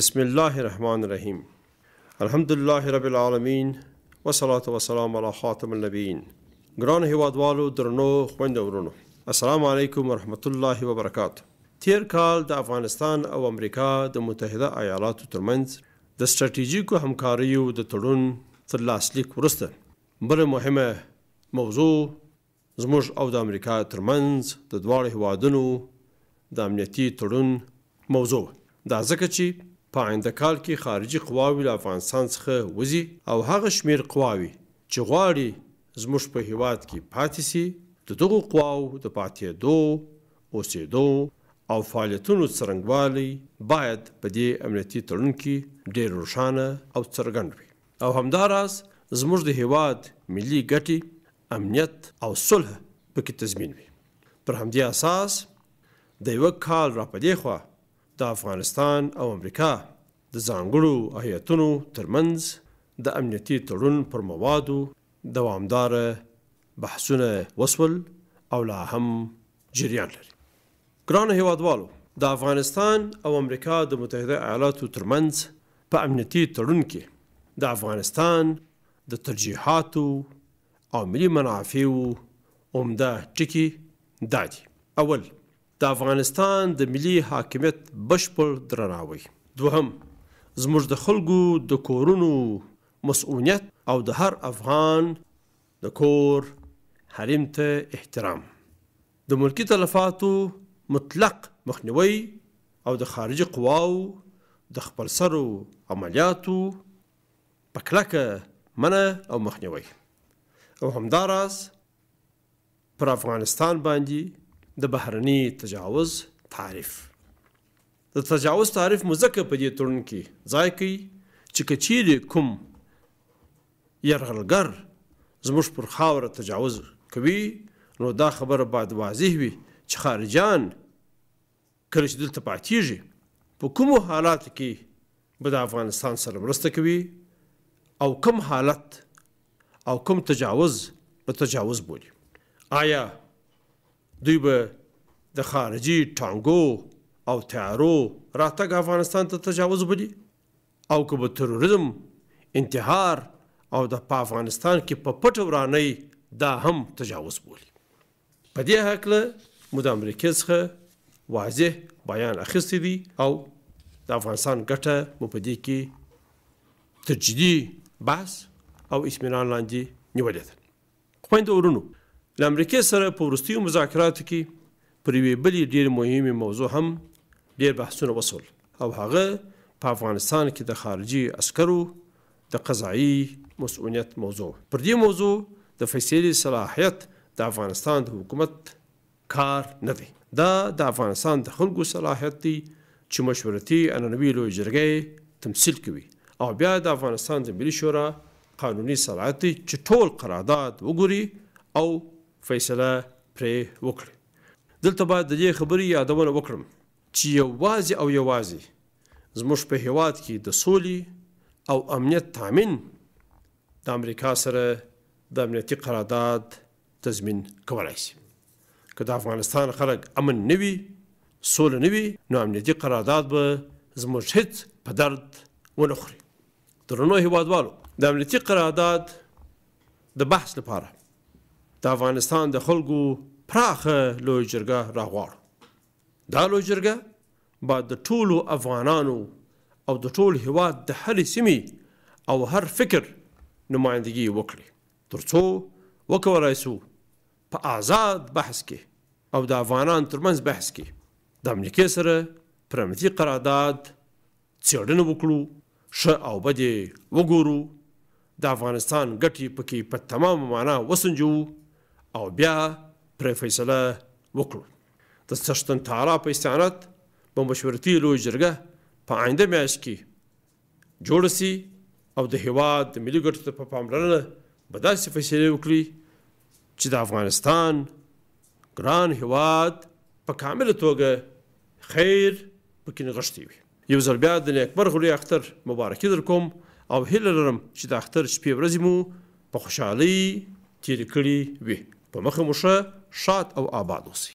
بسم الله الرحمن الرحیم الحمد الله رب العالمین وصلاة و سلام علی خاتم النبیین ګران هیوادوالو درنو خوند ورونو السلام علیکم ورحمت الله وبرکاته تیر کال د افغانستان او امریکا د متحده ایالاتو ترمنځ د ستراتیژیکو همکاریو د تړون تر لاسلیک وروسته بل مهمه موضوع زموږ او د امریکا ترمنځ د دواړو هیوادونو د امنیتي تړون موضوع دا ځکه چې په آینده کال کې خارجي قواوی له افغانستان څخه وځي او هغه شمیر قواوی چې غواړي زموږ په هیواد کې پاتې سي د دغو قواو د پاتېدو اوسېدو او فعالیتونو څرنګوالی باید په دې امنیتي تړون کې ډېر روښانه او څرګند وي او همداراز زموږ د هیواد ملي ګټې امنیت او صلح پکې تضمین وي پر همدې اساس د یوه کال را په دې خوا د افغانستان او امریکا د ځانګړو هیئتونو ترمنځ د امنیتي تړون پر موادو دوامدار بحثونه وسول او لا هم جریان لري ګران هیوادوالو د افغانستان او امریکا د متحده ایالاتو ترمنځ په امنیتي تړون کې د افغانستان د ترجیحاتو او ملي منافعو عمده ټکي دا دي اول د افغانستان د ملي حاکمیت بشپړ درناوی دوهم زموږ د خلکو د کورونو مسؤلیت او د هر افغان د کور حریم ته احترام د ملکی تلفاتو مطلق مخنیوي او د خارجي قواو د خپل سرو عملیاتو په کلکه منع او مخنیوي او همداراز پر افغانستان باندې د بهرني تجاوز تعریف د تجاوز تعریف مو ځکه په دې تړون کې ځای کوي چې که چیرې کوم یرغلګر زموږ پر خاوره تجاوز کوي نو دا خبره باید واضح وي چې خارجان کله چې دلته پاتېږي په پا کومو حالاتو کې به د افغانستان سره مرسته کوي او کوم حالت او کوم تجاوز به تجاوز بولي آیا دوی به د خارجي ټانګو او تیارو راتګ افغانستان ته تجاوز بلی او که به تروریزم انتحار او د په افغانستان کې په پټه ورانۍ دا هم تجاوز بولي په دې هکله مو د امریکې څخه واضح بیان اخیستی دی او د افغانستان ګټه مو په دې کې تجدي بحث او اطمینان لاندې نیولې ده خویندو ورونو له امریکې سره په وروستیو مذاکراتو کې پر یوې بلې ډېرې مهمې موضوع هم ډېر بحثونه وسول او هغه په افغانستان کې د خارجي عسکرو د قضایي مسؤلیت موضوع پر دې موضوع د فیصلې صلاحیت د افغانستان د حکومت کار نه دی دا د افغانستان د خلکو صلاحیت دی چې مشورتي انانوي لوی جرګې تمثیل کوي او بیا د افغانستان د ملي شورا قانوني صلاحیت چې ټول قرارداد وګوري او فیصله پرې وکړي دلته باید د دې خبرې یادونه وکړم چې یوازې او یوازې زموږ په هیواد کې د سولې او امنیت تامین د امریکا سره د امنیتي قرارداد تضمین کولای شي که د افغانستان خلک امن نه وي سوله نه وي نو امنیتي قرارداد به زموږ هیڅ په درد ونه خوري درنو هیوادوالو د امنیتي قرارداد د بحث لپاره د افغانستان د خلکو پراخه لوی جرګه راغواړو دا لوی جرګه با د ټولو افغانانو او د ټول هواد د هرې سیمې او هر فکر نمایندګي وکړي ترڅو وکولای سو په آزاد بحث کې او د افغانان ترمنځ بحث کې د امریکې سره پرمتي قرارداد څېړنه وکړو ښه او بدې وګورو د افغانستان ګټې پکې په تمام معنا وسنجو او بیا پرې فیصله وکړو د څښتن تعالی په استعانت په مشورتي لوی جرګه په آینده میاشت کې جوړ سي او د هیواد د ملي ګټو ته په پاملرنه به داسې فیصلې وکړي چې د افغانستان ګران هیواد په کامله توګه خیر پکې نغښتی وي یو ځل بیا د نیکمرغه لوی اختر مبارکي درکوم او هیله لرم چې د اختر شپې ورځې مو په خوشحالۍ تېرې کړې وي pa më khë më shë, shatë au abadosi.